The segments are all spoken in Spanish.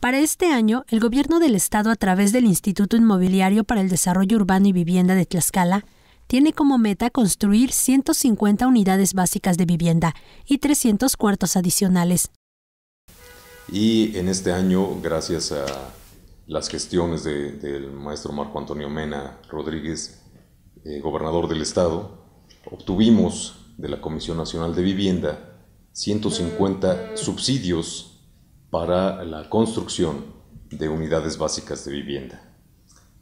Para este año, el Gobierno del Estado, a través del Instituto Inmobiliario para el Desarrollo Urbano y Vivienda de Tlaxcala, tiene como meta construir 150 unidades básicas de vivienda y 300 cuartos adicionales. Y en este año, gracias a las gestiones del maestro Marco Antonio Mena Rodríguez, eh, gobernador del Estado, obtuvimos de la Comisión Nacional de Vivienda 150 subsidios para la construcción de unidades básicas de vivienda.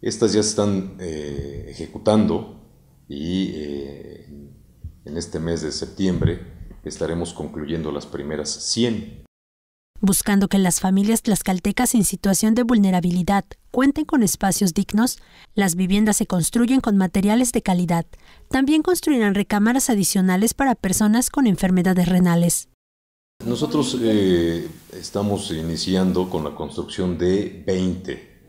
Estas ya se están eh, ejecutando y eh, en este mes de septiembre estaremos concluyendo las primeras 100. Buscando que las familias tlaxcaltecas en situación de vulnerabilidad cuenten con espacios dignos, las viviendas se construyen con materiales de calidad. También construirán recámaras adicionales para personas con enfermedades renales. Nosotros eh, estamos iniciando con la construcción de 20,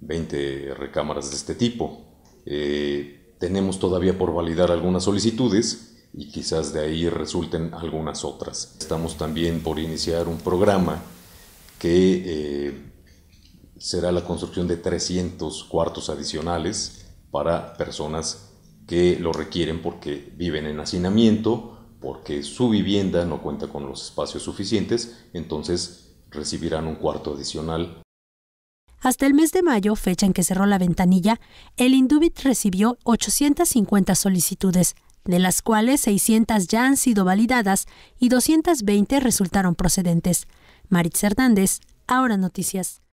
20 recámaras de este tipo. Eh, tenemos todavía por validar algunas solicitudes y quizás de ahí resulten algunas otras. Estamos también por iniciar un programa que eh, será la construcción de 300 cuartos adicionales para personas que lo requieren porque viven en hacinamiento porque su vivienda no cuenta con los espacios suficientes, entonces recibirán un cuarto adicional. Hasta el mes de mayo, fecha en que cerró la ventanilla, el Indubit recibió 850 solicitudes, de las cuales 600 ya han sido validadas y 220 resultaron procedentes. Maritz Hernández, Ahora Noticias.